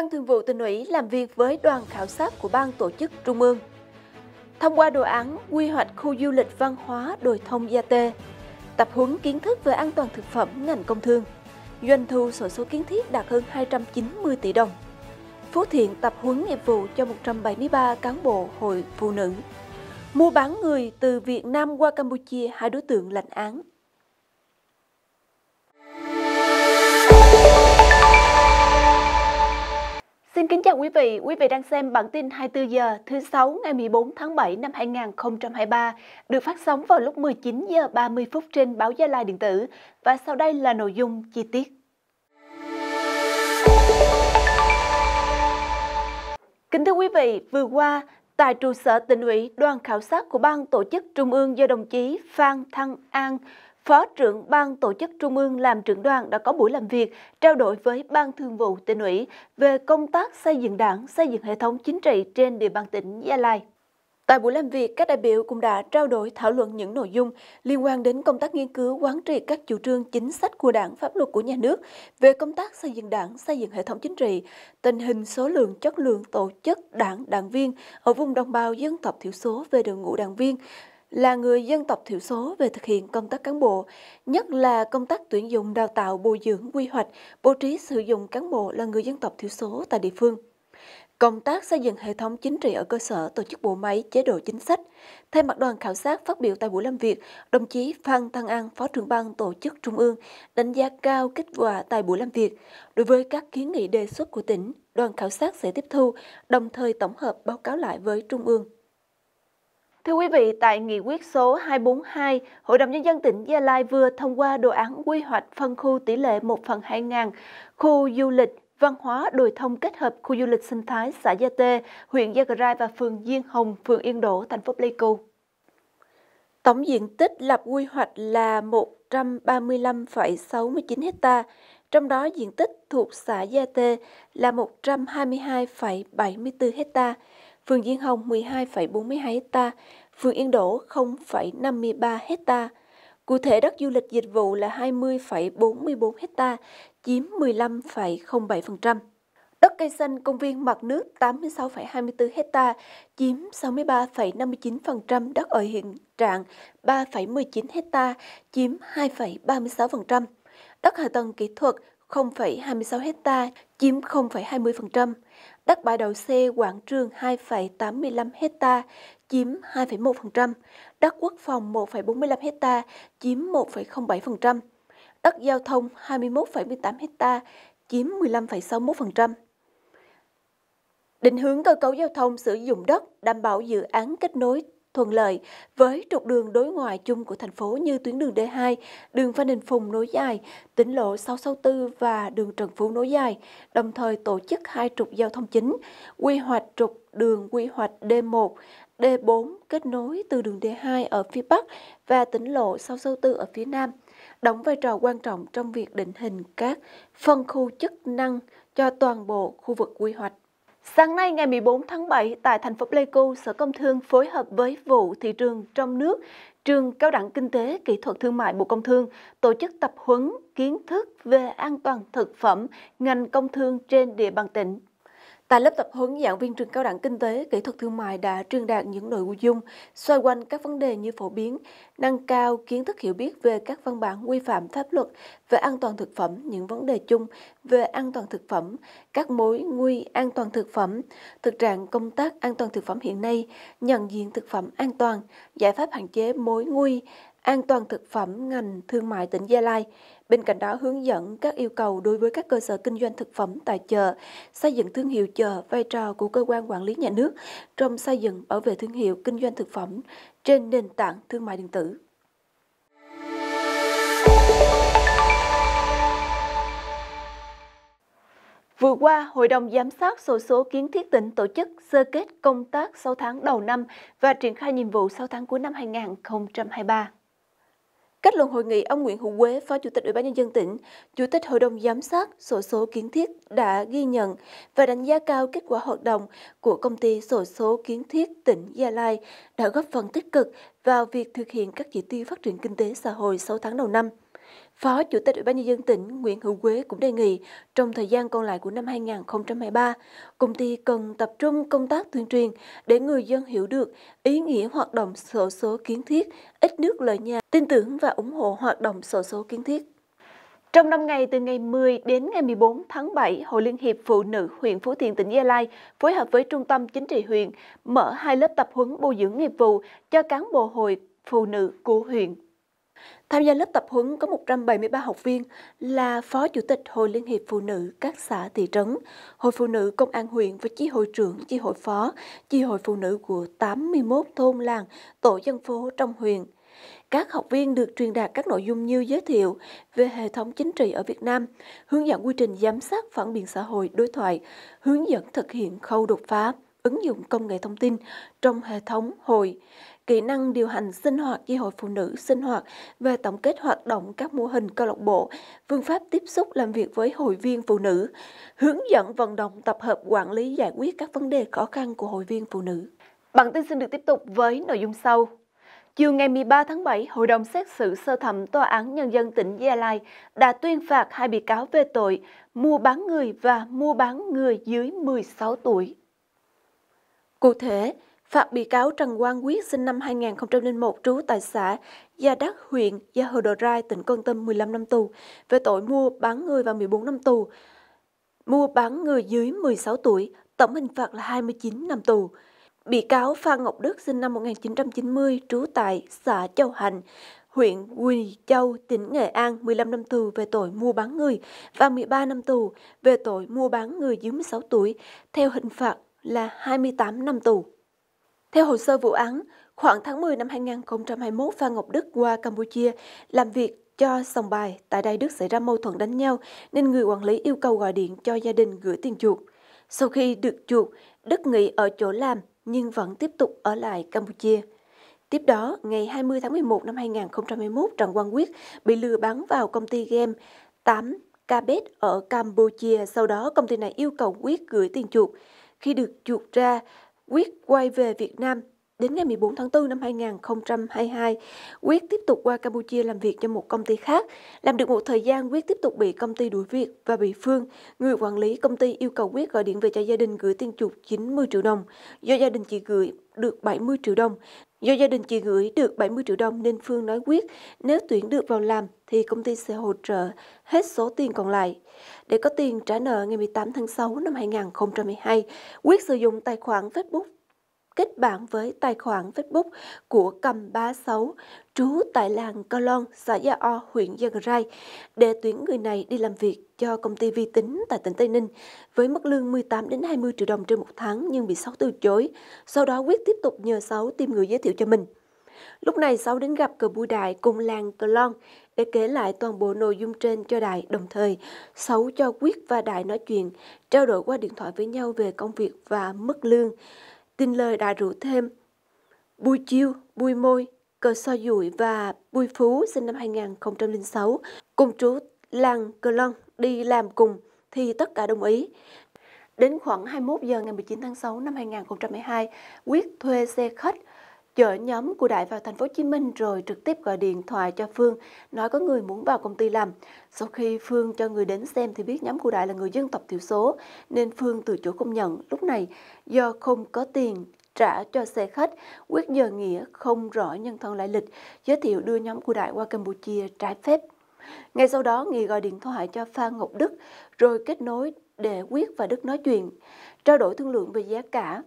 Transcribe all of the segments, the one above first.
Ban Thường vụ tỉnh ủy làm việc với đoàn khảo sát của Ban tổ chức Trung ương. Thông qua đồ án quy hoạch khu du lịch văn hóa đồi thông Gia Tê, tập huấn kiến thức về an toàn thực phẩm ngành công thương, doanh thu sổ số kiến thiết đạt hơn 290 tỷ đồng. Phú Thiện tập huấn nghiệp vụ cho 173 cán bộ hội phụ nữ. Mua bán người từ Việt Nam qua Campuchia, hai đối tượng lãnh án Xin kính chào quý vị, quý vị đang xem bản tin 24 giờ thứ 6 ngày 14 tháng 7 năm 2023 được phát sóng vào lúc 19 giờ 30 phút trên báo Gia Lai điện tử và sau đây là nội dung chi tiết. Kính thưa quý vị, vừa qua tại trụ sở tỉnh ủy đoàn khảo sát của ban tổ chức trung ương do đồng chí Phan Thăng An, Phó trưởng Ban Tổ chức Trung ương làm trưởng đoàn đã có buổi làm việc trao đổi với Ban Thường vụ tỉnh ủy về công tác xây dựng đảng, xây dựng hệ thống chính trị trên địa bàn tỉnh Gia Lai. Tại buổi làm việc, các đại biểu cũng đã trao đổi thảo luận những nội dung liên quan đến công tác nghiên cứu quán triệt các chủ trương chính sách của đảng, pháp luật của nhà nước về công tác xây dựng đảng, xây dựng hệ thống chính trị, tình hình số lượng chất lượng tổ chức đảng, đảng viên ở vùng đồng bào dân tộc thiểu số về đội ngũ đảng viên, là người dân tộc thiểu số về thực hiện công tác cán bộ, nhất là công tác tuyển dụng đào tạo bồi dưỡng quy hoạch, bố trí sử dụng cán bộ là người dân tộc thiểu số tại địa phương. Công tác xây dựng hệ thống chính trị ở cơ sở tổ chức bộ máy, chế độ chính sách. Thay mặt đoàn khảo sát phát biểu tại buổi làm việc, đồng chí Phan Thăng An, Phó trưởng ban tổ chức Trung ương, đánh giá cao kết quả tại buổi làm việc. Đối với các kiến nghị đề xuất của tỉnh, đoàn khảo sát sẽ tiếp thu, đồng thời tổng hợp báo cáo lại với Trung ương Thưa quý vị, tại nghị quyết số 242, Hội đồng Nhân dân tỉnh Gia Lai vừa thông qua đồ án quy hoạch phân khu tỷ lệ 1 phần 2 ngàn, khu du lịch văn hóa đồi thông kết hợp khu du lịch sinh thái xã Gia Tê, huyện Gia Rai và phường Diên Hồng, phường Yên Đỗ, thành phố Pleiku. Tổng diện tích lập quy hoạch là 135,69 ha, trong đó diện tích thuộc xã Gia Tê là 122,74 hectare vườn Diên Hồng 12,42 ha vườn Yên Đỗ 0,53 ha Cụ thể đất du lịch dịch vụ là 20,44 ha chiếm 15,07%. Đất cây xanh công viên mặt nước 86,24 ha chiếm 63,59% đất ở hiện trạng 3,19 ha chiếm 2,36%. Đất hạ tầng kỹ thuật 0,26 hecta chiếm 0,20%, đất bãi đậu xe quảng trường 2,85 hecta chiếm 2,1%, đất quốc phòng 1,45 hecta chiếm 1,07%, đất giao thông 21,18 hecta chiếm 15,61%. Định hướng cơ cấu giao thông sử dụng đất đảm bảo dự án kết nối thuận lợi với trục đường đối ngoại chung của thành phố như tuyến đường D2, đường Phan Đình Phùng nối dài, tỉnh lộ 664 và đường Trần Phú nối dài, đồng thời tổ chức hai trục giao thông chính, quy hoạch trục đường quy hoạch D1, D4 kết nối từ đường D2 ở phía Bắc và tỉnh lộ 664 ở phía Nam, đóng vai trò quan trọng trong việc định hình các phân khu chức năng cho toàn bộ khu vực quy hoạch. Sáng nay ngày 14 tháng 7 tại thành phố Pleiku, Sở Công Thương phối hợp với vụ thị trường trong nước, trường Cao đẳng Kinh tế Kỹ thuật Thương mại Bộ Công Thương tổ chức tập huấn kiến thức về an toàn thực phẩm ngành công thương trên địa bàn tỉnh. Tại lớp tập huấn, giảng viên trường cao đẳng kinh tế, kỹ thuật thương mại đã truyền đạt những nội dung xoay quanh các vấn đề như phổ biến, nâng cao kiến thức hiểu biết về các văn bản quy phạm pháp luật về an toàn thực phẩm, những vấn đề chung về an toàn thực phẩm, các mối nguy an toàn thực phẩm, thực trạng công tác an toàn thực phẩm hiện nay, nhận diện thực phẩm an toàn, giải pháp hạn chế mối nguy an toàn thực phẩm ngành thương mại tỉnh Gia Lai, Bên cạnh đó hướng dẫn các yêu cầu đối với các cơ sở kinh doanh thực phẩm tại chợ, xây dựng thương hiệu chợ, vai trò của cơ quan quản lý nhà nước trong xây dựng bảo vệ thương hiệu kinh doanh thực phẩm trên nền tảng thương mại điện tử. Vừa qua, Hội đồng Giám sát sổ số kiến thiết tỉnh tổ chức sơ kết công tác 6 tháng đầu năm và triển khai nhiệm vụ 6 tháng cuối năm 2023. Kết luận hội nghị, ông Nguyễn Hữu Quế, Phó Chủ tịch Ủy ban nhân dân tỉnh, Chủ tịch Hội đồng giám sát sổ số kiến thiết đã ghi nhận và đánh giá cao kết quả hoạt động của công ty sổ số kiến thiết tỉnh Gia Lai đã góp phần tích cực vào việc thực hiện các chỉ tiêu phát triển kinh tế xã hội 6 tháng đầu năm. Phó Chủ tịch Ủy ban nhân dân tỉnh Nguyễn Hữu Quế cũng đề nghị trong thời gian còn lại của năm 2023, công ty cần tập trung công tác tuyên truyền để người dân hiểu được ý nghĩa hoạt động sổ số kiến thiết, ít nước lợi nhà, tin tưởng và ủng hộ hoạt động sổ số kiến thiết. Trong năm ngày từ ngày 10 đến ngày 14 tháng 7, Hội Liên hiệp Phụ nữ huyện Phú Thiện tỉnh Gia Lai phối hợp với Trung tâm Chính trị huyện mở hai lớp tập huấn bồi dưỡng nghiệp vụ cho cán bộ hội phụ nữ của huyện Tham gia lớp tập huấn có 173 học viên là Phó Chủ tịch Hội Liên hiệp Phụ nữ các xã thị trấn, Hội Phụ nữ Công an huyện và chi hội trưởng, chi hội phó, chi hội phụ nữ của 81 thôn làng, tổ dân phố trong huyện. Các học viên được truyền đạt các nội dung như giới thiệu về hệ thống chính trị ở Việt Nam, hướng dẫn quy trình giám sát phản biện xã hội đối thoại, hướng dẫn thực hiện khâu đột phá, ứng dụng công nghệ thông tin trong hệ thống hội, kỹ năng điều hành sinh hoạt chi hội phụ nữ sinh hoạt và tổng kết hoạt động các mô hình câu lạc bộ, phương pháp tiếp xúc làm việc với hội viên phụ nữ, hướng dẫn vận động tập hợp quản lý giải quyết các vấn đề khó khăn của hội viên phụ nữ. Bản tin xin được tiếp tục với nội dung sau. Chiều ngày 13 tháng 7, Hội đồng xét xử sơ thẩm Tòa án Nhân dân tỉnh Gia Lai đã tuyên phạt hai bị cáo về tội mua bán người và mua bán người dưới 16 tuổi. Cụ thể, phạt bị cáo Trần Quang Quyết sinh năm 2001 trú tại xã Gia Đắc, huyện Gia Hờ Đò Rai, tỉnh Côn Tâm 15 năm tù về tội mua bán người và 14 năm tù, mua bán người dưới 16 tuổi, tổng hình phạt là 29 năm tù. Bị cáo Phan Ngọc Đức sinh năm 1990 trú tại xã Châu Hành, huyện Quỳ Châu, tỉnh Nghệ An 15 năm tù về tội mua bán người và 13 năm tù về tội mua bán người dưới 16 tuổi theo hình phạt là 28 năm tù. Theo hồ sơ vụ án, khoảng tháng 10 năm 2021, Phan Ngọc Đức qua Campuchia làm việc cho sòng bài. Tại đây Đức xảy ra mâu thuẫn đánh nhau nên người quản lý yêu cầu gọi điện cho gia đình gửi tiền chuộc. Sau khi được chuộc, Đức nghỉ ở chỗ làm nhưng vẫn tiếp tục ở lại Campuchia. Tiếp đó, ngày 20 tháng 11 năm 2021, Trần Quang Quyết bị lừa bán vào công ty game 8 kbet ở Campuchia. Sau đó, công ty này yêu cầu Quyết gửi tiền chuộc. Khi được chuộc ra, quyết quay về Việt Nam Đến ngày 14 tháng 4 năm 2022, Quyết tiếp tục qua Campuchia làm việc cho một công ty khác. Làm được một thời gian, Quyết tiếp tục bị công ty đuổi việc và bị Phương, người quản lý công ty yêu cầu Quyết gọi điện về cho gia đình gửi tiền chuộc 90 triệu đồng. Do gia đình chỉ gửi được 70 triệu đồng. Do gia đình chỉ gửi được 70 triệu đồng nên Phương nói quyết nếu tuyển được vào làm thì công ty sẽ hỗ trợ hết số tiền còn lại. Để có tiền trả nợ ngày 18 tháng 6 năm 2022, Quyết sử dụng tài khoản Facebook kết bạn với tài khoản Facebook của Cầm Bá Sáu, trú tại làng Cao Lon, xã Gia O, huyện Gia Rai, để tuyển người này đi làm việc cho công ty vi tính tại tỉnh Tây Ninh với mức lương 18 đến 20 triệu đồng trên một tháng nhưng bị Sáu từ chối. Sau đó quyết tiếp tục nhờ Sáu tìm người giới thiệu cho mình. Lúc này Sáu đến gặp cờ bùi đại cùng làng cờ lon để kể lại toàn bộ nội dung trên cho đại đồng thời Sáu cho Quyết và đại nói chuyện, trao đổi qua điện thoại với nhau về công việc và mức lương tin lời đã rủ thêm Bùi Chiêu, Bùi Môi, Cờ So Dụi và Bùi Phú sinh năm 2006 cùng trú làng Cờ Lon đi làm cùng thì tất cả đồng ý. Đến khoảng 21 giờ ngày 19 tháng 6 năm 2012, Quyết thuê xe khách chở nhóm của Đại vào thành phố Hồ Chí Minh rồi trực tiếp gọi điện thoại cho Phương, nói có người muốn vào công ty làm. Sau khi Phương cho người đến xem thì biết nhóm của Đại là người dân tộc thiểu số, nên Phương từ chối không nhận. Lúc này, do không có tiền trả cho xe khách, quyết giờ nghĩa không rõ nhân thân lại lịch, giới thiệu đưa nhóm của Đại qua Campuchia trái phép. Ngay sau đó, Nghị gọi điện thoại cho Phan Ngọc Đức, rồi kết nối để Quyết và Đức nói chuyện, trao đổi thương lượng về giá cả.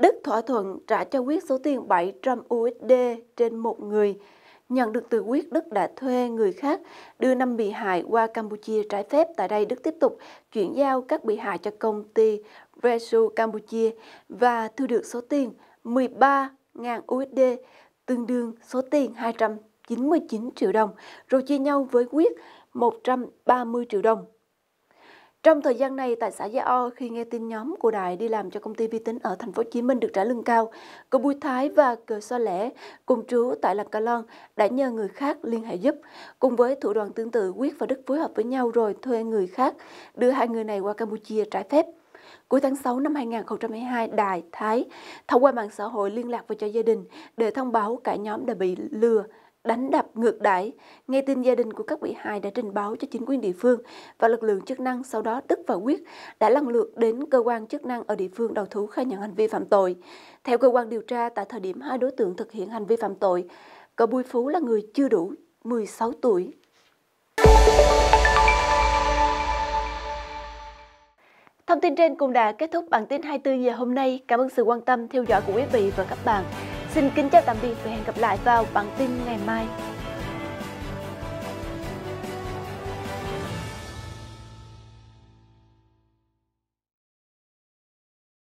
Đức thỏa thuận trả cho Quyết số tiền 700 USD trên một người. Nhận được từ Quyết, Đức đã thuê người khác đưa năm bị hại qua Campuchia trái phép. Tại đây, Đức tiếp tục chuyển giao các bị hại cho công ty Resu Campuchia và thu được số tiền 13.000 USD, tương đương số tiền 299 triệu đồng, rồi chia nhau với Quyết 130 triệu đồng. Trong thời gian này tại xã Gia O khi nghe tin nhóm của Đại đi làm cho công ty vi tính ở thành phố Hồ Chí Minh được trả lương cao, cô Bùi Thái và Cờ So Lẻ cùng trú tại làng Ca Lon đã nhờ người khác liên hệ giúp. Cùng với thủ đoàn tương tự Quyết và Đức phối hợp với nhau rồi thuê người khác đưa hai người này qua Campuchia trái phép. Cuối tháng 6 năm 2022, Đài Thái thông qua mạng xã hội liên lạc với cho gia đình để thông báo cả nhóm đã bị lừa đánh đập ngược đãi. Nghe tin gia đình của các bị hại đã trình báo cho chính quyền địa phương và lực lượng chức năng sau đó tức và Quyết đã lần lượt đến cơ quan chức năng ở địa phương đầu thú khai nhận hành vi phạm tội. Theo cơ quan điều tra, tại thời điểm hai đối tượng thực hiện hành vi phạm tội, cậu Bùi Phú là người chưa đủ 16 tuổi. Thông tin trên cũng đã kết thúc bản tin 24 giờ hôm nay. Cảm ơn sự quan tâm theo dõi của quý vị và các bạn. Xin kính chào tạm biệt và hẹn gặp lại vào bản tin ngày mai.